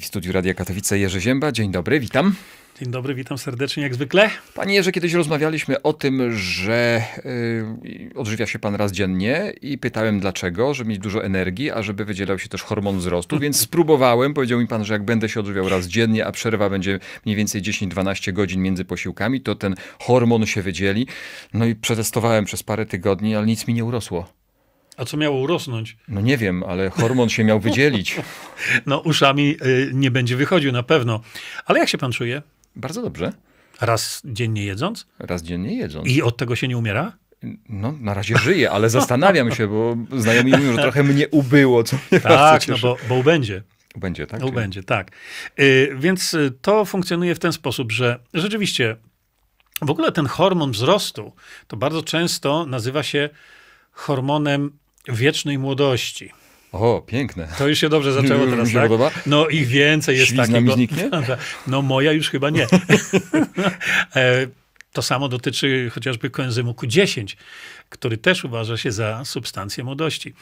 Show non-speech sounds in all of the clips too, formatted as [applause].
w studiu Radia Katowice Jerzy Zięba. Dzień dobry, witam. Dzień dobry, witam serdecznie jak zwykle. Panie Jerzy, kiedyś rozmawialiśmy o tym, że yy, odżywia się pan raz dziennie i pytałem dlaczego, żeby mieć dużo energii, a żeby wydzielał się też hormon wzrostu, więc [laughs] spróbowałem. Powiedział mi pan, że jak będę się odżywiał raz dziennie, a przerwa będzie mniej więcej 10-12 godzin między posiłkami, to ten hormon się wydzieli. No i przetestowałem przez parę tygodni, ale nic mi nie urosło. A co miało urosnąć? No nie wiem, ale hormon się miał wydzielić. [laughs] no uszami y, nie będzie wychodził na pewno. Ale jak się pan czuje? Bardzo dobrze. Raz dziennie jedząc? Raz dziennie jedząc. I od tego się nie umiera? No, na razie żyję, ale zastanawiam się, bo znajomi mówią, że trochę mnie ubyło, co mnie Tak, no bo, bo ubędzie. Ubędzie, tak? No będzie, tak. Y, więc y, to funkcjonuje w ten sposób, że rzeczywiście w ogóle ten hormon wzrostu to bardzo często nazywa się hormonem wiecznej młodości. O, piękne. To już się dobrze zaczęło [laughs] teraz, się tak? Podoba. No i więcej jest Ślizna takiego. Zniknie? [laughs] No, no moja już chyba nie. [laughs] E, to samo dotyczy chociażby koenzymu Q10, który też uważa się za substancję młodości.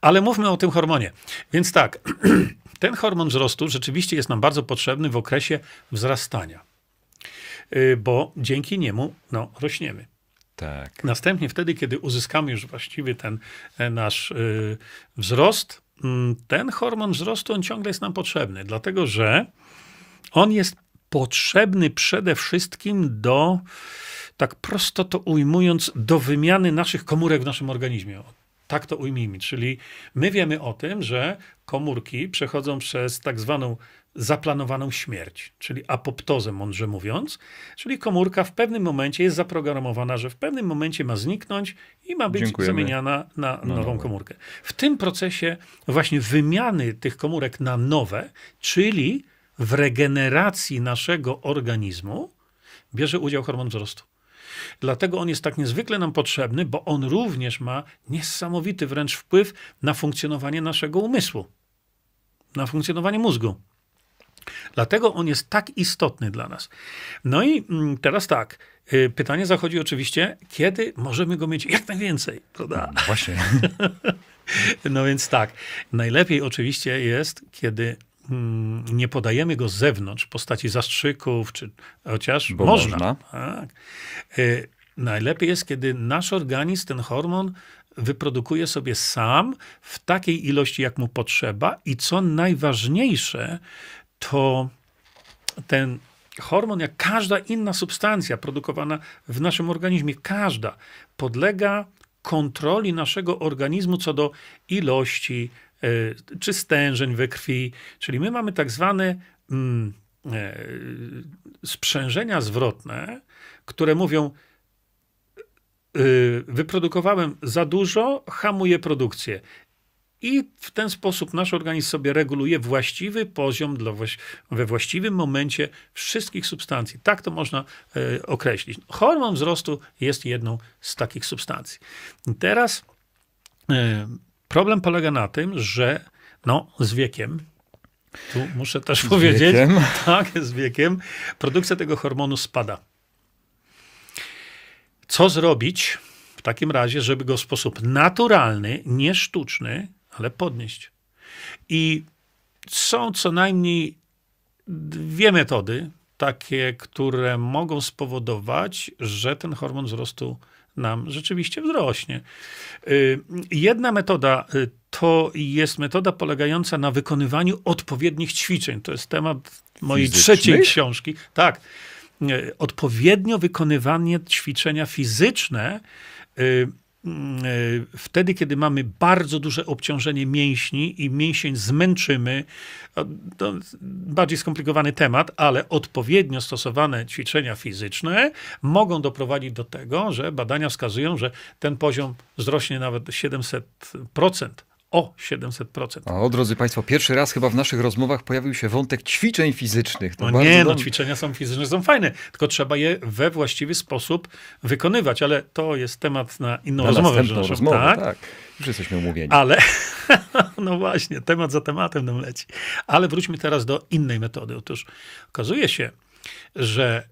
Ale mówmy o tym hormonie. Więc tak, [clears throat] ten hormon wzrostu rzeczywiście jest nam bardzo potrzebny w okresie wzrastania, y, bo dzięki niemu no, rośniemy. Tak. Następnie wtedy, kiedy uzyskamy już właściwie ten e, nasz e, wzrost, mm, ten hormon wzrostu on ciągle jest nam potrzebny, dlatego że on jest potrzebny przede wszystkim do, tak prosto to ujmując, do wymiany naszych komórek w naszym organizmie. Tak to ujmijmy. Czyli my wiemy o tym, że komórki przechodzą przez tak zwaną zaplanowaną śmierć, czyli apoptozę, mądrze mówiąc, czyli komórka w pewnym momencie jest zaprogramowana, że w pewnym momencie ma zniknąć i ma być Dziękujemy. zamieniana na no nową komórkę. W tym procesie właśnie wymiany tych komórek na nowe, czyli w regeneracji naszego organizmu, bierze udział hormon wzrostu. Dlatego on jest tak niezwykle nam potrzebny, bo on również ma niesamowity wręcz wpływ na funkcjonowanie naszego umysłu, na funkcjonowanie mózgu. Dlatego on jest tak istotny dla nas. No i mm, teraz tak. Y, pytanie zachodzi oczywiście, kiedy możemy go mieć jak najwięcej, prawda? No właśnie. [laughs] no więc tak. Najlepiej oczywiście jest, kiedy Mm, nie podajemy go z zewnątrz w postaci zastrzyków, czy, chociaż Bo można. można. Tak. Y, najlepiej jest, kiedy nasz organizm ten hormon wyprodukuje sobie sam w takiej ilości, jak mu potrzeba, i co najważniejsze, to ten hormon, jak każda inna substancja produkowana w naszym organizmie, każda podlega kontroli naszego organizmu co do ilości, Y, czy stężeń we krwi. Czyli my mamy tak zwane mm, e, sprzężenia zwrotne, które mówią, y, wyprodukowałem za dużo, hamuję produkcję. I w ten sposób nasz organizm sobie reguluje właściwy poziom dla, we właściwym momencie wszystkich substancji. Tak to można y, określić. Hormon wzrostu jest jedną z takich substancji. teraz y, Problem polega na tym, że no, z wiekiem, tu muszę też z powiedzieć, wiekiem. [laughs] tak, z wiekiem, produkcja tego hormonu spada. Co zrobić w takim razie, żeby go w sposób naturalny, nie sztuczny, ale podnieść? I są co najmniej dwie metody, takie, które mogą spowodować, że ten hormon wzrostu nam rzeczywiście wzrośnie. Y, jedna metoda y, to jest metoda polegająca na wykonywaniu odpowiednich ćwiczeń. To jest temat mojej trzeciej książki. Tak. Y, odpowiednio wykonywanie ćwiczenia fizyczne E, wtedy, kiedy mamy bardzo duże obciążenie mięśni i mięsień zmęczymy, to bardziej skomplikowany temat, ale odpowiednio stosowane ćwiczenia fizyczne mogą doprowadzić do tego, że badania wskazują, że ten poziom wzrośnie nawet 700% o 700%. O, drodzy Państwo, pierwszy raz chyba w naszych rozmowach pojawił się wątek ćwiczeń fizycznych. To no nie, no ćwiczenia są fizyczne, są fajne, tylko trzeba je we właściwy sposób wykonywać, ale to jest temat na inną na rozmowę. Naszą, rozmowę, tak. tak. Już jesteśmy umówieni. Ale, [laughs] no właśnie, temat za tematem nam leci. Ale wróćmy teraz do innej metody. Otóż okazuje się, że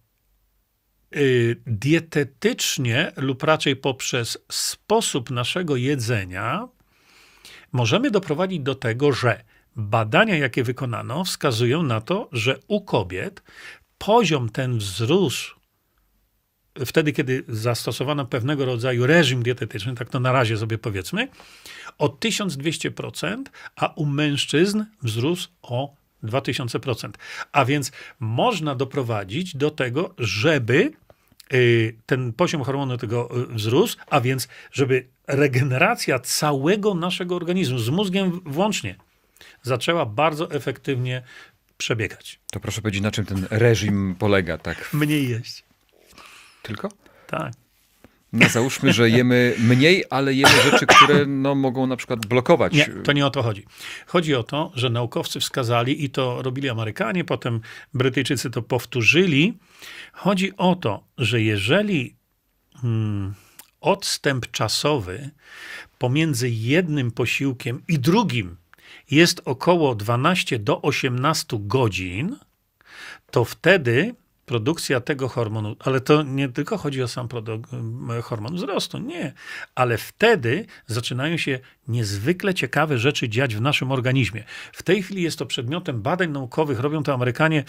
y, dietetycznie lub raczej poprzez sposób naszego jedzenia możemy doprowadzić do tego, że badania, jakie wykonano, wskazują na to, że u kobiet poziom ten wzrósł wtedy, kiedy zastosowano pewnego rodzaju reżim dietetyczny, tak to na razie sobie powiedzmy, o 1200%, a u mężczyzn wzrósł o 2000%. A więc można doprowadzić do tego, żeby y, ten poziom hormonu tego y, wzrósł, a więc żeby regeneracja całego naszego organizmu, z mózgiem włącznie, zaczęła bardzo efektywnie przebiegać. To proszę powiedzieć, na czym ten reżim polega, tak? Mniej jeść. Tylko? Tak. No załóżmy, że jemy mniej, ale jemy rzeczy, które no, mogą na przykład blokować. Nie, to nie o to chodzi. Chodzi o to, że naukowcy wskazali i to robili Amerykanie, potem Brytyjczycy to powtórzyli. Chodzi o to, że jeżeli hmm, odstęp czasowy pomiędzy jednym posiłkiem i drugim jest około 12 do 18 godzin, to wtedy produkcja tego hormonu, ale to nie tylko chodzi o sam hormon wzrostu, nie, ale wtedy zaczynają się niezwykle ciekawe rzeczy dziać w naszym organizmie. W tej chwili jest to przedmiotem badań naukowych, robią to Amerykanie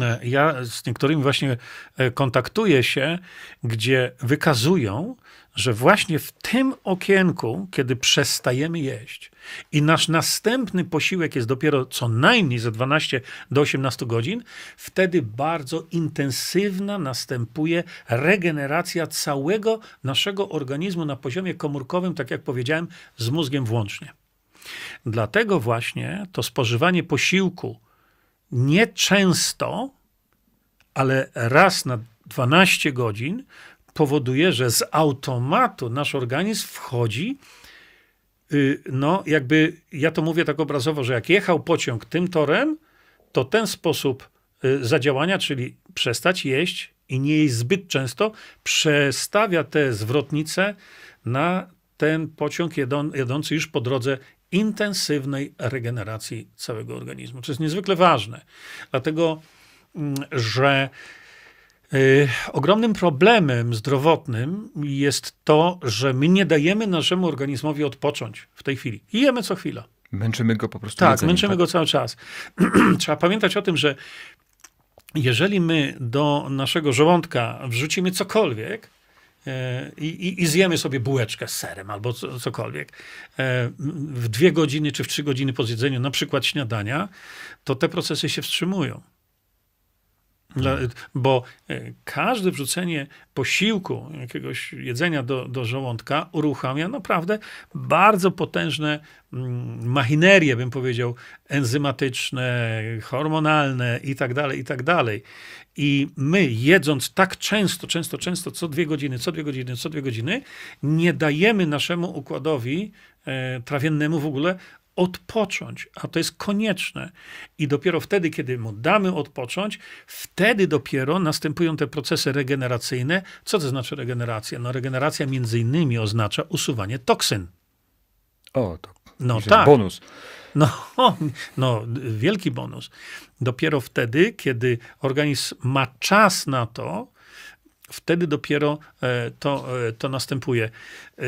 E, ja z niektórymi właśnie e, kontaktuję się, gdzie wykazują, że właśnie w tym okienku, kiedy przestajemy jeść i nasz następny posiłek jest dopiero co najmniej za 12 do 18 godzin, wtedy bardzo intensywna następuje regeneracja całego naszego organizmu na poziomie komórkowym, tak jak powiedziałem, z mózgiem włącznie. Dlatego właśnie to spożywanie posiłku, nieczęsto, ale raz na 12 godzin powoduje, że z automatu nasz organizm wchodzi, y, no jakby, ja to mówię tak obrazowo, że jak jechał pociąg tym torem, to ten sposób y, zadziałania, czyli przestać jeść i nie jeść zbyt często, przestawia te zwrotnice na ten pociąg jadący już po drodze intensywnej regeneracji całego organizmu, co jest niezwykle ważne, dlatego mm, że y, ogromnym problemem zdrowotnym jest to, że my nie dajemy naszemu organizmowi odpocząć w tej chwili. jemy co chwila. Męczymy go po prostu. Tak, męczymy tak? go cały czas. [clears throat] Trzeba pamiętać o tym, że jeżeli my do naszego żołądka wrzucimy cokolwiek, E, i, i, i zjemy sobie bułeczkę z serem albo cokolwiek e, w dwie godziny czy w trzy godziny po zjedzeniu, na przykład śniadania, to te procesy się wstrzymują. Dla, bo e, każde wrzucenie posiłku, jakiegoś jedzenia do, do żołądka uruchamia naprawdę bardzo potężne mm, machinerie, bym powiedział, enzymatyczne, hormonalne i tak dalej, i tak dalej. I my jedząc tak często, często, często, co dwie godziny, co dwie godziny, co dwie godziny, nie dajemy naszemu układowi e, trawiennemu w ogóle odpocząć, a to jest konieczne. I dopiero wtedy, kiedy mu damy odpocząć, wtedy dopiero następują te procesy regeneracyjne. Co to znaczy regeneracja? No regeneracja między innymi oznacza usuwanie toksyn. O, to no, tak. bonus. No, [laughs] no, wielki bonus. Dopiero wtedy, kiedy organizm ma czas na to, wtedy dopiero e, to, e, to następuje. E,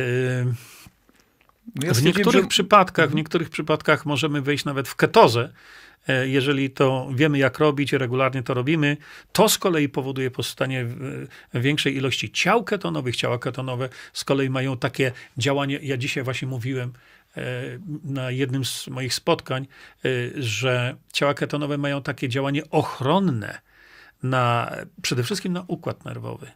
ja w niektórych przypadkach, w mhm. niektórych przypadkach możemy wejść nawet w ketozę, e, jeżeli to wiemy, jak robić, regularnie to robimy, to z kolei powoduje powstanie e, większej ilości ciał ketonowych. Ciała ketonowe z kolei mają takie działanie. Ja dzisiaj właśnie mówiłem e, na jednym z moich spotkań, że ciała ketonowe mają takie działanie ochronne na, przede wszystkim na układ nerwowy.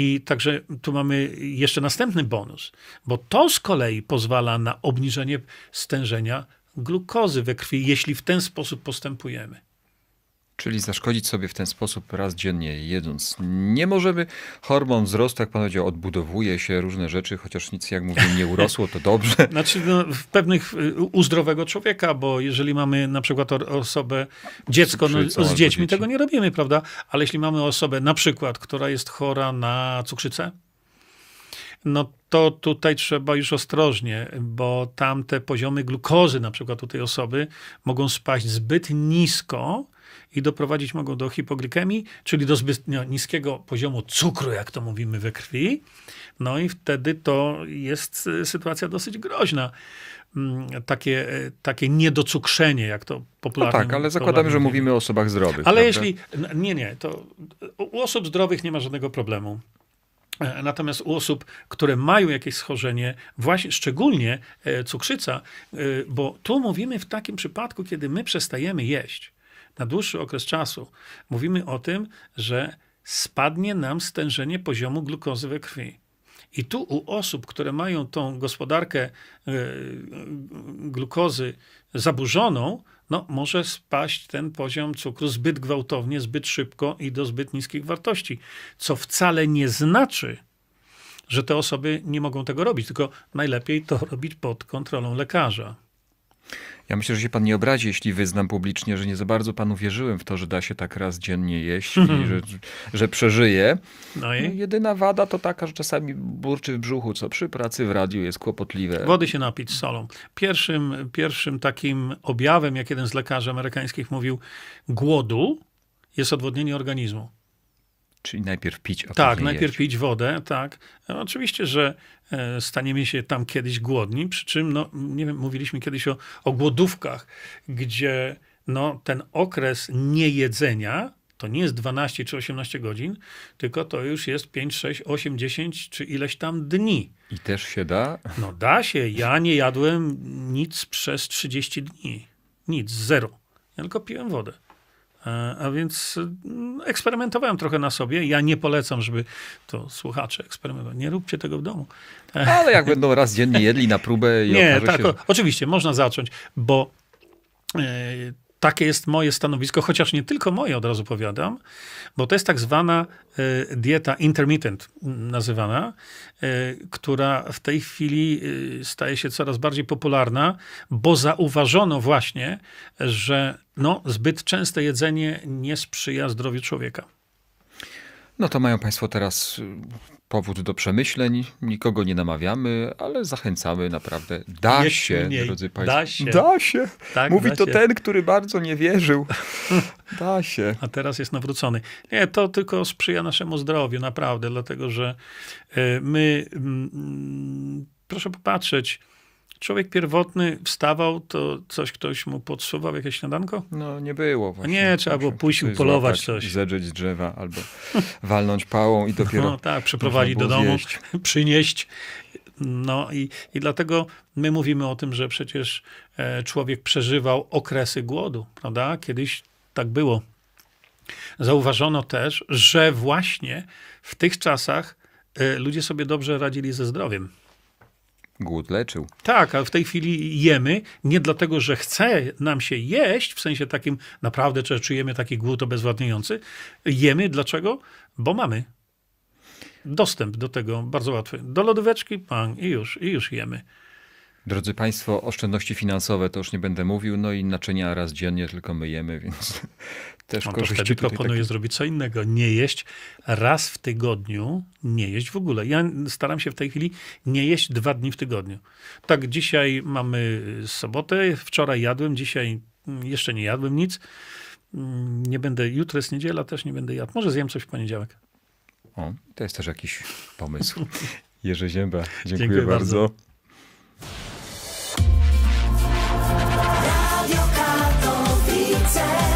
I także tu mamy jeszcze następny bonus, bo to z kolei pozwala na obniżenie stężenia glukozy we krwi, jeśli w ten sposób postępujemy. Czyli zaszkodzić sobie w ten sposób raz dziennie jedząc. Nie możemy. Hormon wzrostu, jak pan powiedział, odbudowuje się różne rzeczy, chociaż nic, jak mówię, nie urosło, to dobrze. [laughs] Znaczy, no, w pewnych u zdrowego człowieka, bo jeżeli mamy na przykład osobę, dziecko no, z dziećmi, tego nie robimy, prawda? Ale jeśli mamy osobę na przykład, która jest chora na cukrzycę, no to tutaj trzeba już ostrożnie, bo tamte poziomy glukozy na przykład u tej osoby mogą spaść zbyt nisko, i doprowadzić mogą do hipoglikemii, czyli do zbytnio niskiego poziomu cukru, jak to mówimy, we krwi. No i wtedy to jest e, sytuacja dosyć groźna. Mm, takie, e, takie niedocukrzenie, jak to popularnie. No tak, ale zakładamy, że mówimy o osobach zdrowych. Ale prawda? jeśli. Nie, nie, to u osób zdrowych nie ma żadnego problemu. E, natomiast u osób, które mają jakieś schorzenie, właśnie szczególnie cukrzyca, bo tu mówimy w takim przypadku, kiedy my przestajemy jeść na dłuższy okres czasu, mówimy o tym, że spadnie nam stężenie poziomu glukozy we krwi. I tu u osób, które mają tą gospodarkę e, glukozy zaburzoną, no, może spaść ten poziom cukru zbyt gwałtownie, zbyt szybko i do zbyt niskich wartości, co wcale nie znaczy, że te osoby nie mogą tego robić, tylko najlepiej to robić pod kontrolą lekarza. Ja myślę, że się pan nie obrazi, jeśli wyznam publicznie, że nie za bardzo panu wierzyłem w to, że da się tak raz dziennie jeść i [laughs] że, że przeżyje. No i? No, jedyna wada to taka, że czasami burczy w brzuchu, co przy pracy w radiu jest kłopotliwe. Wody się napić z solą. Pierwszym, pierwszym takim objawem, jak jeden z lekarzy amerykańskich mówił, głodu jest odwodnienie organizmu. Czyli najpierw pić o Tak, najpierw pić wodę, tak. E, oczywiście, że e, staniemy się tam kiedyś głodni, przy czym, no, nie wiem, mówiliśmy kiedyś o, o głodówkach, gdzie no, ten okres niejedzenia to nie jest 12 czy 18 godzin, tylko to już jest 5, 6, 8, 10 czy ileś tam dni. I też się da? No da się. Ja nie jadłem nic przez 30 dni. Nic, zero. Ja tylko piłem wodę. E, a więc mm, eksperymentowałem trochę na sobie. Ja nie polecam, żeby to słuchacze eksperymentowali. Nie róbcie tego w domu. E, Ale jak będą raz dziennie jedli na próbę i [laughs] Nie, tak, się... o, oczywiście, można zacząć, bo e, takie jest moje stanowisko, chociaż nie tylko moje, od razu powiadam, bo to jest tak zwana e, dieta intermittent nazywana, e, która w tej chwili e, staje się coraz bardziej popularna, bo zauważono właśnie, że no, zbyt częste jedzenie nie sprzyja zdrowiu człowieka. No to mają Państwo teraz y, powód do przemyśleń. Nikogo nie namawiamy, ale zachęcamy naprawdę. Da się, mniej. drodzy Państwo. Da się. Da się. Tak, Mówi da to się. ten, który bardzo nie wierzył. [laughs] Da się. A teraz jest nawrócony. Nie, to tylko sprzyja naszemu zdrowiu, naprawdę, dlatego że y, my, mm, mm, proszę popatrzeć, człowiek pierwotny wstawał, to coś ktoś mu podsuwał, jakieś śniadanko? No nie było właśnie. Nie, trzeba było pójść upolować coś. Zedrzeć z drzewa albo [laughs] walnąć pałą i dopiero... No tak, przeprowadzić do domu, zjeść. [laughs] przynieść. No i, i dlatego my mówimy o tym, że przecież e, człowiek przeżywał okresy głodu, prawda? Kiedyś tak było. Zauważono też, że właśnie w tych czasach e, ludzie sobie dobrze radzili ze zdrowiem. Głód leczył. Tak, ale w tej chwili jemy nie dlatego, że chce nam się jeść, w sensie takim naprawdę że czujemy taki głód obezwładniający. Jemy dlaczego? Bo mamy dostęp do tego bardzo łatwy. Do lodóweczki, pan, i już, i już jemy. Drodzy Państwo, oszczędności finansowe to już nie będę mówił, no i naczynia raz dziennie tylko myjemy, więc [laughs] też no to wtedy proponuję zrobić co innego. Nie jeść raz w tygodniu, nie jeść w ogóle. Ja staram się w tej chwili nie jeść dwa dni w tygodniu. Tak, dzisiaj mamy y, sobotę, wczoraj jadłem, dzisiaj mm, jeszcze nie jadłem nic. Mm, nie będę, jutro jest niedziela, też nie będę jadł. Może zjem coś w poniedziałek. O, to jest też jakiś pomysł. [laughs] Jerzy Zięba, dziękuję, dziękuję bardzo. bardzo. inside